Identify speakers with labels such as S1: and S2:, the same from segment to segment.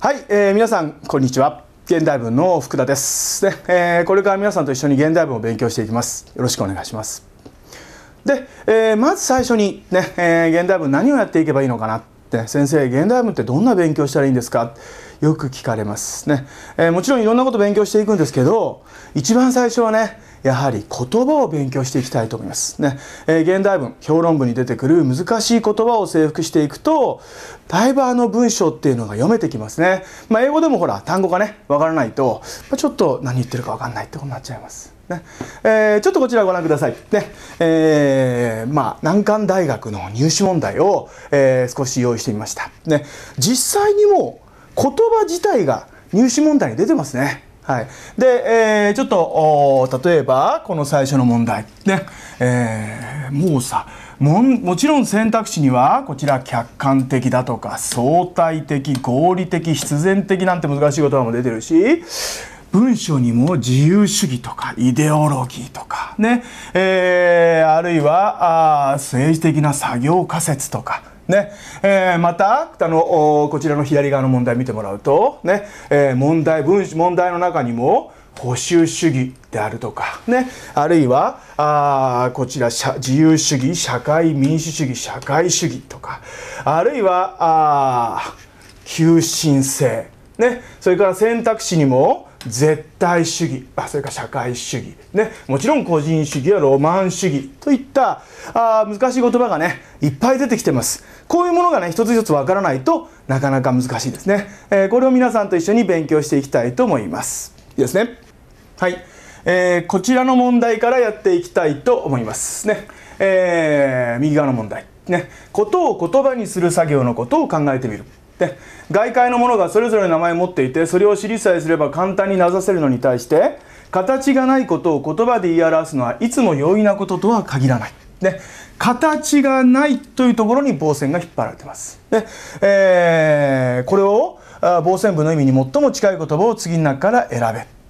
S1: はい、えー、皆さんこんにちは現代文の福田ですで、えー、これから皆さんと一緒に現代文を勉強していきますよろしくお願いしますで、えー、まず最初にね、え現代文何をやっていけばいいのかなって先生現代文ってどんな勉強したらいいんですかよく聞かれますね、えー、もちろんいろんなこと勉強していくんですけど一番最初はねやはり言葉を勉強していきたいと思いますね、えー、現代文評論文に出てくる難しい言葉を征服していくとだいぶあの文章っていうのが読めてきますねまあ、英語でもほら単語がねわからないと、まちょっと何言ってるかわかんないってことになっちゃいますねえー、ちょっとこちらご覧ください、ねえー、まあ、難関大学の入試問題を、えー、少し用意してみました、ね、実際にも言葉自体が入試問題に出てますねはい、で、えー、ちょっと例えばこの最初の問題ね、えー、もうさももちろん選択肢にはこちら客観的だとか相対的合理的必然的なんて難しい言葉も出てるし文章にも自由主義とかイデオロギーとかね、えー、あるいはあ政治的な作業仮説とかね、えー、また、あの、こちらの左側の問題見てもらうと、ね、えー、問題、文、問題の中にも、保守主義であるとか、ね、あるいは、あこちら、自由主義、社会民主主義、社会主義とか、あるいは、あ急進性、ね、それから選択肢にも、絶対主義あそれから社会主義、ね、もちろん個人主義やロマン主義といったあ難しい言葉がねいっぱい出てきてますこういうものがね一つ一つわからないとなかなか難しいですね、えー、これを皆さんと一緒に勉強していきたいと思いますいいですねはい、えー、こちらの問題からやっていきたいと思いますね、えー、右側の問題ね、ことを言葉にする作業のことを考えてみるで外界のものがそれぞれの名前を持っていてそれを知りさえすれば簡単に名指せるのに対して形がないことを言葉で言い表すのはいつも容易なこととは限らない。で形がないというところに防線が引っ張られてます。で、えー、これを防線部の意味に最も近い言葉を次の中から選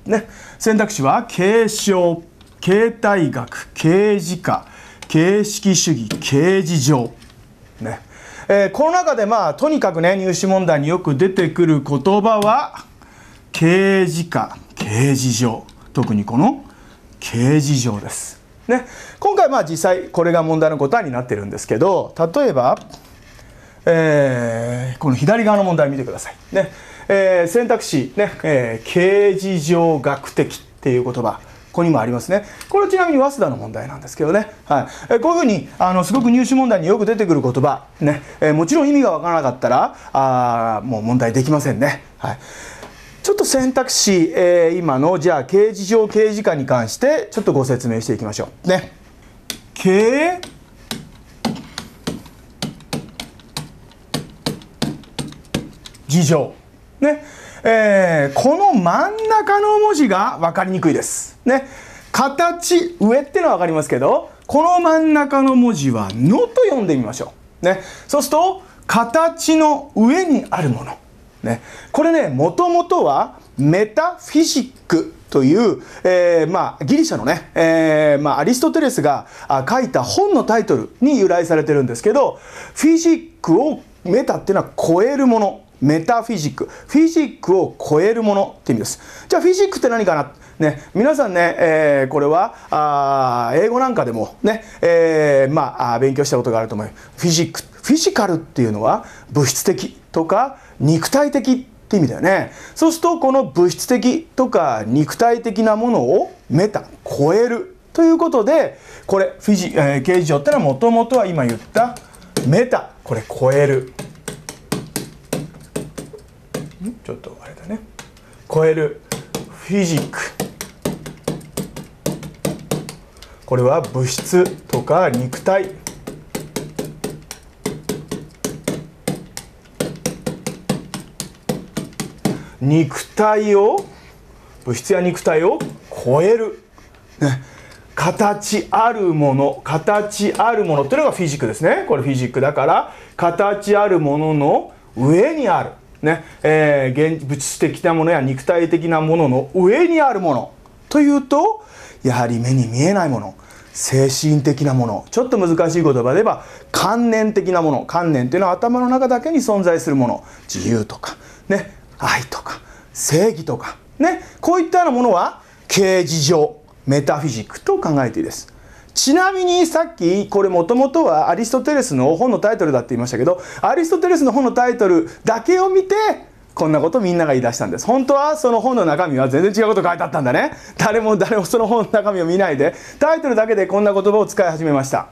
S1: べ。ね、選択肢は継承、形態学、形事化、形式主義、形事上。ね。えー、この中でまあとにかくね入試問題によく出てくる言葉は刑事課刑事上特にこの刑事上です、ね、今回まあ実際これが問題の答えになってるんですけど例えば、えー、この左側の問題見てください、ねえー、選択肢ね、ねえー、刑事上学的っていう言葉ここにもありますね。これちなみに早稲田の問題なんですけどね。はい。えこういうふうに、あの、すごく入試問題によく出てくる言葉、ね。えもちろん意味がわからなかったら、あもう問題できませんね。はい。ちょっと選択肢、えー、今の、じゃあ、刑事上刑事課に関して、ちょっとご説明していきましょう。ね。刑事上。ねえー、この真ん中の文字が分かりにくいです。ね、形上ってのは分かりますけどこの真ん中の文字は「の」と読んでみましょう。ね、そうすると形の上にあるもの。ね、これねもともとはメタフィジックという、えー、まあ、ギリシャのね、えー、まあ、アリストテレスが書いた本のタイトルに由来されてるんですけどフィジックをメタっていうのは超えるものメタフィジック。フィジックを超えるものって意味です。じゃあフィジックって何かなね、皆さんね、えー、これはあ英語なんかでもね、えー、まあ勉強したことがあると思います。フィジック。フィジカルっていうのは物質的とか肉体的って意味だよね。そうするとこの物質的とか肉体的なものをメタ、超える。ということで、これ、フィジ、えー、形状ってのはもともとは今言ったメタ、これ超える。ちょっとあれだね超えるフィジックこれは物質とか肉体肉体を物質や肉体を超える、ね、形あるもの形あるものっていうのがフィジックですねこれフィジックだから形あるものの上にあるねえー、現物的なものや肉体的なものの上にあるものというとやはり目に見えないもの精神的なものちょっと難しい言葉で言えば観念的なもの観念というのは頭の中だけに存在するもの自由とか、ね、愛とか正義とか、ね、こういったようなものは形事上メタフィジックと考えていいです。ちなみにさっきこれもともとはアリストテレスの本のタイトルだって言いましたけどアリストテレスの本のタイトルだけを見てこんなことみんなが言い出したんです。本当はその本の中身は全然違うこと書いてあったんだね。誰も誰もその本の中身を見ないで、タイトルだけでこんな言葉を使い始めました。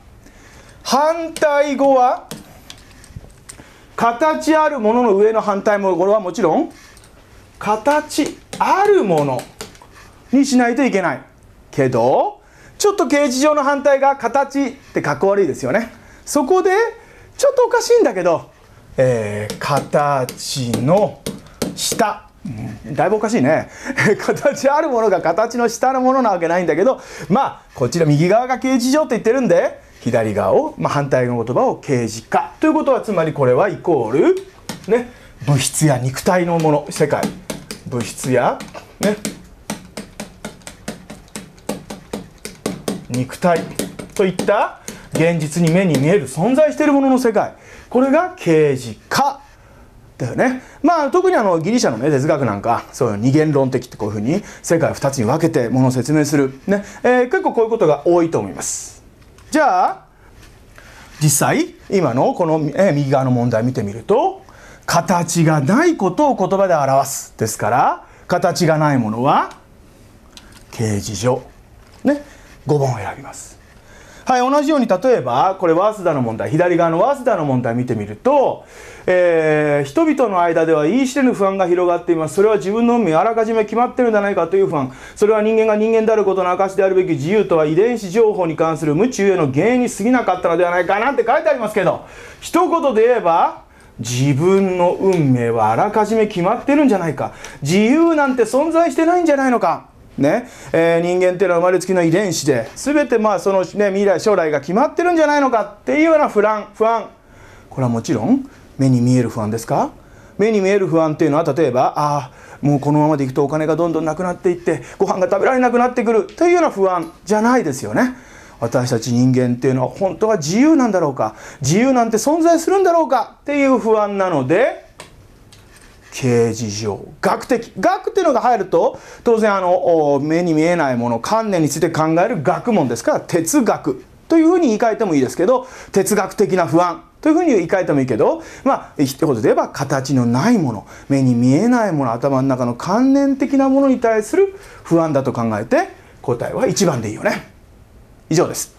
S1: 反対語は、形あるものの上の反対も、これはもちろん、形あるものにしないといけない。けど、ちょっと形事上の反対が形ってかっこ悪いですよねそこでちょっとおかしいんだけど、えー、形の下だいぶおかしいね 形あるものが形の下のものなわけないんだけどまあこちら右側が形状上って言ってるんで左側を、まあ、反対の言葉を形事化ということはつまりこれはイコール、ね、物質や肉体のもの世界物質や、ね、肉体といった現実に目に見える存在しているものの世界これが刑事化だよねまあ特にあのギリシャの、ね、哲学なんかそういう二元論的ってこういうふうに世界を2つに分けてものを説明する、ねえー、結構こういうことが多いと思います。じゃあ実際今のこの、えー、右側の問題見てみると形がないことを言葉で表すですから形がないものは形事上ね5番を選びますはい同じように例えばこれ早稲田の問題左側の早稲田の問題見てみると、えー、人々の間では言いしてぬ不安が広がっていますそれは自分の運命あらかじめ決まってるんじゃないかという不安それは人間が人間であることの証であるべき自由とは遺伝子情報に関する夢中への原因に過ぎなかったのではないかなんて書いてありますけど一言で言えば自分の運命はあらかじめ決まってるんじゃないか自由なんて存在してないんじゃないのかねえー、人間っていうのは生まれつきの遺伝子で全てまあその、ね、未来将来が決まってるんじゃないのかっていうような不安不安これはもちろん目に見える不安ですか目に見える不安っていうのは例えばああもうこのままでいくとお金がどんどんなくなっていってご飯が食べられなくなってくるというような不安じゃないですよね。私たち人間っていうのは本当は自由なんだろうか自由なんて存在するんだろうかっていう不安なので形事学的学っていうのが入ると当然あの目に見えないもの観念について考える学問ですから哲学というふうに言い換えてもいいですけど哲学的な不安というふうに言い換えてもいいけどまあ一言で言えば形のないもの目に見えないもの頭の中の観念的なものに対する不安だと考えて答えは1番でいいよね。以上です。